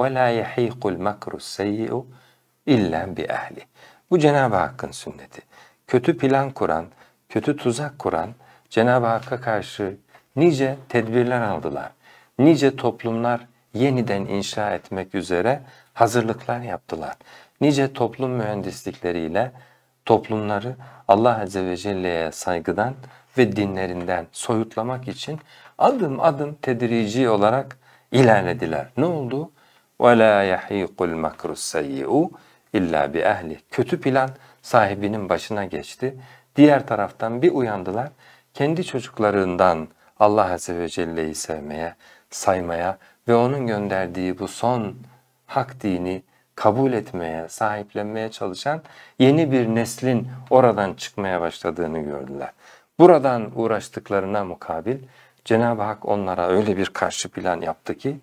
وَلَا يَح۪يقُ الْمَكْرُ السَّيِّئُ اِلَّا بِأَهْلِ Bu Cenab-ı Hakk'ın sünneti. Kötü plan kuran, kötü tuzak kuran Cenab-ı Hakk'a karşı nice tedbirler aldılar. Nice toplumlar yeniden inşa etmek üzere hazırlıklar yaptılar. Nice toplum mühendislikleriyle toplumları Allah Azze ve Celle'ye saygıdan ve dinlerinden soyutlamak için adım adım tedrici olarak ilerlediler. Ne oldu? Ve la yahiqul makrus sayyi'u illa bi ehli. Kötü plan sahibinin başına geçti. Diğer taraftan bir uyandılar. Kendi çocuklarından Allah Azze ve Celle'yi sevmeye, saymaya ve onun gönderdiği bu son hak dini kabul etmeye, sahiplenmeye çalışan yeni bir neslin oradan çıkmaya başladığını gördüler. Buradan uğraştıklarına mukabil Cenab-ı Hak onlara öyle bir karşı plan yaptı ki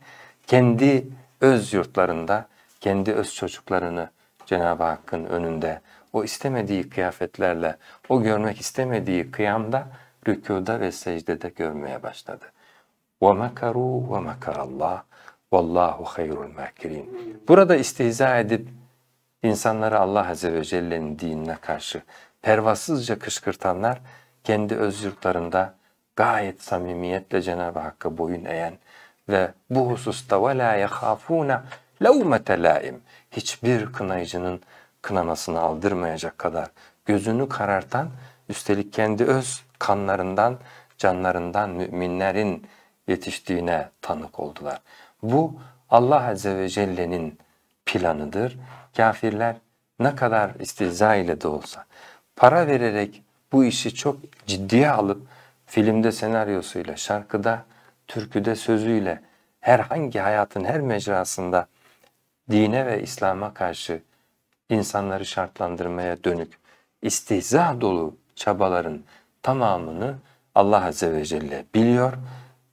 kendi öz yurtlarında kendi öz çocuklarını Cenab-ı Hakk'ın önünde o istemediği kıyafetlerle, o görmek istemediği kıyamda, rükuda ve secdede görmeye başladı. وَمَكَرُوا وَمَكَرَ اللّٰهِ وَاللّٰهُ خَيْرُ الْمَاكِرِينَ Burada istihza edip insanları Allah Azze ve Celle'nin dinine karşı pervasızca kışkırtanlar kendi öz yurtlarında gayet samimiyetle Cenab-ı Hakk'a boyun eğen ve bu hususta ve la yahafuna levmete hiçbir kınayıcının kınamasını aldırmayacak kadar gözünü karartan üstelik kendi öz kanlarından canlarından müminlerin yetiştiğine tanık oldular. Bu Allah Azze ve Celle'nin planıdır. Kafirler ne kadar istihza ile de olsa para vererek bu işi çok ciddiye alıp filmde senaryosuyla, şarkıda türküde sözüyle herhangi hayatın her mecrasında dine ve İslam'a karşı insanları şartlandırmaya dönük istihza dolu çabaların tamamını Allah Azze ve Celle biliyor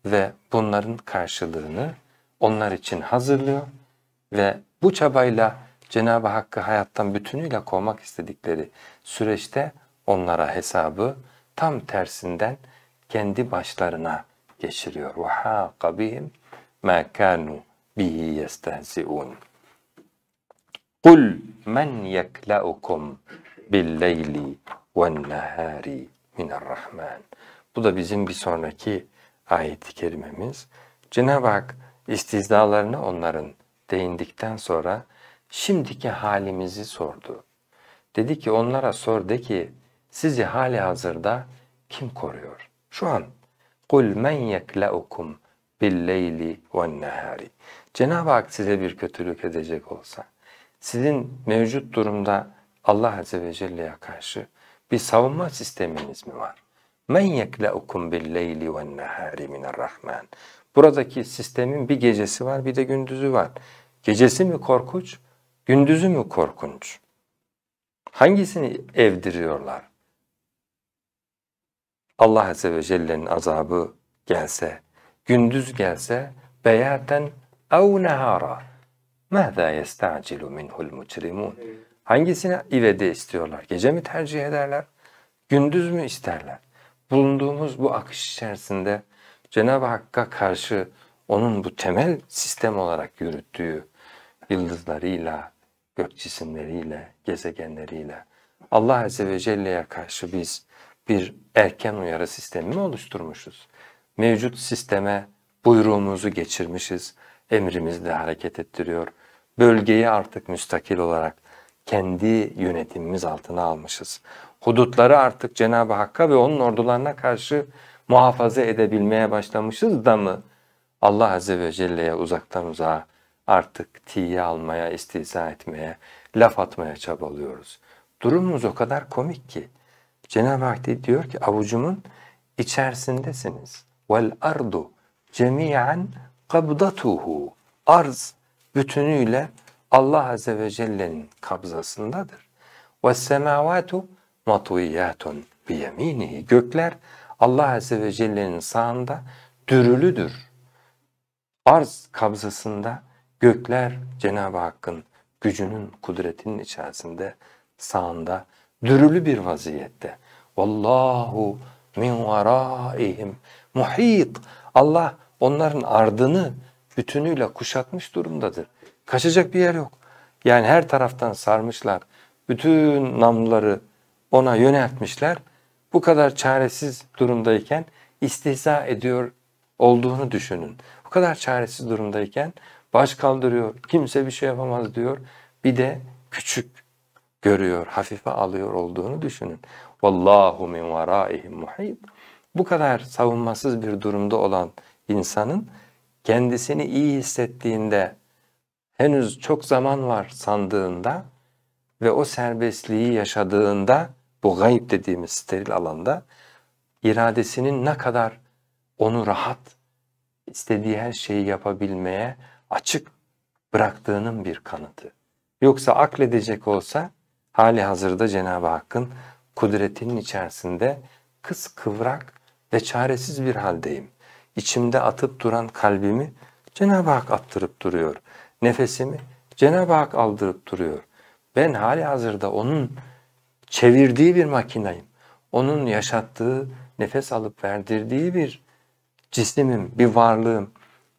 ve bunların karşılığını onlar için hazırlıyor ve bu çabayla Cenab-ı Hakk'ı hayattan bütünüyle kovmak istedikleri süreçte onlara hesabı tam tersinden kendi başlarına geçiriyor. Ve haqa bihim ma kanu bihi yestehzi'un. Kul men yekla'ukum bil leyli ve nehari Rahman. Bu da bizim bir sonraki ayet-i kerimemiz. Cenab-ı Hak istizdalarını onların değindikten sonra şimdiki halimizi sordu. Dedi ki onlara sor de ki sizi hali hazırda kim koruyor? Şu an قُلْ مَنْ يَكْلَؤُكُمْ بِالْلَيْلِ وَالنَّهَارِ Cenab-ı Hak size bir kötülük edecek olsa, sizin mevcut durumda Allah Azze ve Celle'ye karşı bir savunma sisteminiz mi var? مَنْ يَكْلَؤُكُمْ بِالْلَيْلِ وَالنَّهَارِ مِنَ الرَّحْمَنِ Buradaki sistemin bir gecesi var bir de gündüzü var. Gecesi mi korkunç, gündüzü mü korkunç? Hangisini evdiriyorlar? Allah Azze ve Celle'nin azabı gelse, gündüz gelse beyaten ev nehara ماذا يستعجل منه المجرمون Hangisini ivede istiyorlar? Gece mi tercih ederler? Gündüz mü isterler? Bulunduğumuz bu akış içerisinde Cenab-ı Hakk'a karşı onun bu temel sistem olarak yürüttüğü yıldızlarıyla, gök cisimleriyle, gezegenleriyle Allah Azze ve Celle'ye karşı biz bir erken uyarı sistemini oluşturmuşuz. Mevcut sisteme buyruğumuzu geçirmişiz, de hareket ettiriyor. Bölgeyi artık müstakil olarak kendi yönetimimiz altına almışız. Hudutları artık Cenab-ı Hakk'a ve onun ordularına karşı muhafaza edebilmeye başlamışız da mı Allah Azze ve Celle'ye uzaktan uzağa artık tiye almaya, istiza etmeye, laf atmaya çabalıyoruz. Durumumuz o kadar komik ki. Cenab-ı Hak diyor ki avucumun içerisindesiniz. Vel ardu cemiyen kabdatuhu. Arz bütünüyle Allah Azze ve Celle'nin kabzasındadır. Ve semavatu matuyatun biyeminihi. Gökler Allah Azze ve Celle'nin sağında dürülüdür. Arz kabzasında gökler Cenab-ı Hakk'ın gücünün, kudretinin içerisinde sağında dürülü bir vaziyette. Vallahu min varaihim muhit. Allah onların ardını bütünüyle kuşatmış durumdadır. Kaçacak bir yer yok. Yani her taraftan sarmışlar. Bütün namları ona yöneltmişler. Bu kadar çaresiz durumdayken istihza ediyor olduğunu düşünün. Bu kadar çaresiz durumdayken baş kaldırıyor, kimse bir şey yapamaz diyor. Bir de küçük görüyor, hafife alıyor olduğunu düşünün. Vallahu min varaihim muhib. Bu kadar savunmasız bir durumda olan insanın kendisini iyi hissettiğinde henüz çok zaman var sandığında ve o serbestliği yaşadığında bu gayb dediğimiz steril alanda iradesinin ne kadar onu rahat istediği her şeyi yapabilmeye açık bıraktığının bir kanıtı. Yoksa akledecek olsa hali hazırda Cenab-ı Hakk'ın kudretinin içerisinde kıs kıskıvrak ve çaresiz bir haldeyim. İçimde atıp duran kalbimi Cenab-ı Hak attırıp duruyor. Nefesimi Cenab-ı Hak aldırıp duruyor. Ben hali hazırda onun çevirdiği bir makinayım. Onun yaşattığı, nefes alıp verdirdiği bir cismim, bir varlığım.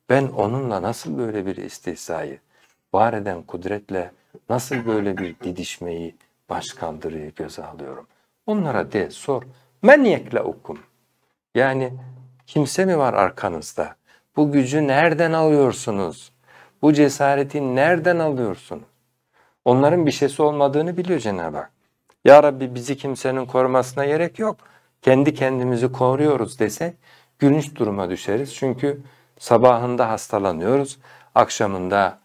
Ben onunla nasıl böyle bir istihzayı var eden kudretle nasıl böyle bir didişmeyi başkaldırıyı göze alıyorum. Onlara de sor. Men yekle okum. Yani kimse mi var arkanızda? Bu gücü nereden alıyorsunuz? Bu cesareti nereden alıyorsunuz? Onların bir şeysi olmadığını biliyor Cenab-ı Hak. Ya Rabbi bizi kimsenin korumasına gerek yok. Kendi kendimizi koruyoruz dese gülünç duruma düşeriz. Çünkü sabahında hastalanıyoruz, akşamında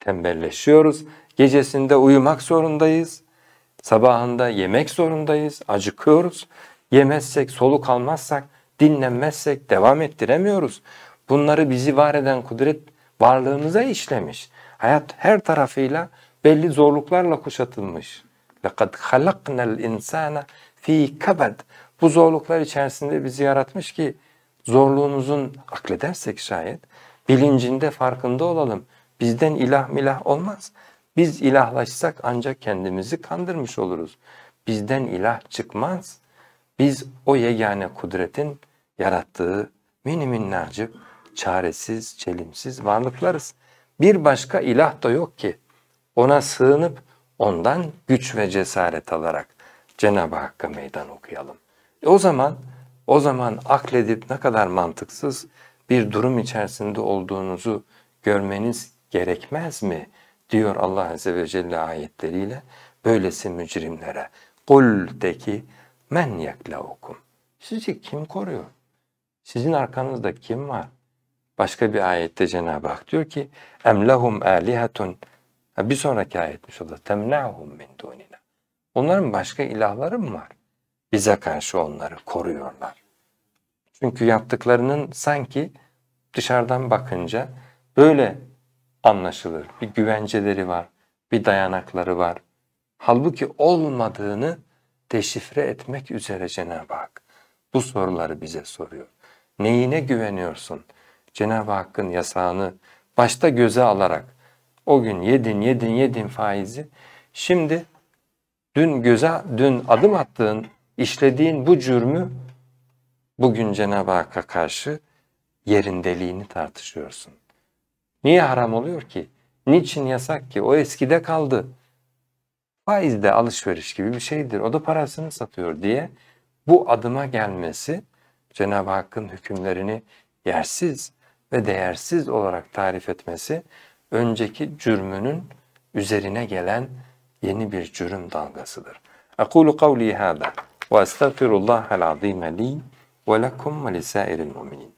tembelleşiyoruz. Gecesinde uyumak zorundayız. Sabahında yemek zorundayız. Acıkıyoruz. Yemezsek, soluk almazsak, dinlenmezsek devam ettiremiyoruz. Bunları bizi var eden kudret varlığımıza işlemiş. Hayat her tarafıyla belli zorluklarla kuşatılmış. لَقَدْ خَلَقْنَا الْاِنْسَانَ fi kabad. Bu zorluklar içerisinde bizi yaratmış ki zorluğumuzun akledersek şayet bilincinde farkında olalım. Bizden ilah milah olmaz. Biz ilahlaşsak ancak kendimizi kandırmış oluruz. Bizden ilah çıkmaz. Biz o yegane kudretin yarattığı mini minnacık, çaresiz, çelimsiz varlıklarız. Bir başka ilah da yok ki. Ona sığınıp ondan güç ve cesaret alarak Cenab-ı Hakk'a meydan okuyalım. E o zaman o zaman akledip ne kadar mantıksız bir durum içerisinde olduğunuzu görmeniz gerekmez mi? diyor Allah Azze ve Celle ayetleriyle böylesi mücrimlere kul de ki men yeklaukum sizi kim koruyor? Sizin arkanızda kim var? Başka bir ayette Cenab-ı Hak diyor ki emlehum alihatun bir sonraki ayetmiş o da temnahum min dunina. Onların başka ilahları mı var? Bize karşı onları koruyorlar. Çünkü yaptıklarının sanki dışarıdan bakınca böyle anlaşılır. Bir güvenceleri var, bir dayanakları var. Halbuki olmadığını deşifre etmek üzere Cenab-ı Hak bu soruları bize soruyor. Neyine güveniyorsun? Cenab-ı Hakk'ın yasağını başta göze alarak o gün yedin yedin yedin faizi şimdi dün göze dün adım attığın işlediğin bu cürmü bugün Cenab-ı Hakk'a karşı yerindeliğini tartışıyorsun. Niye haram oluyor ki? Niçin yasak ki? O eskide kaldı. Faiz de alışveriş gibi bir şeydir. O da parasını satıyor diye bu adıma gelmesi Cenab-ı Hakk'ın hükümlerini yersiz ve değersiz olarak tarif etmesi önceki cürmünün üzerine gelen yeni bir cürüm dalgasıdır. Aqulu kavli hada ve estağfirullah el azim li ve lekum ve lisairil müminin.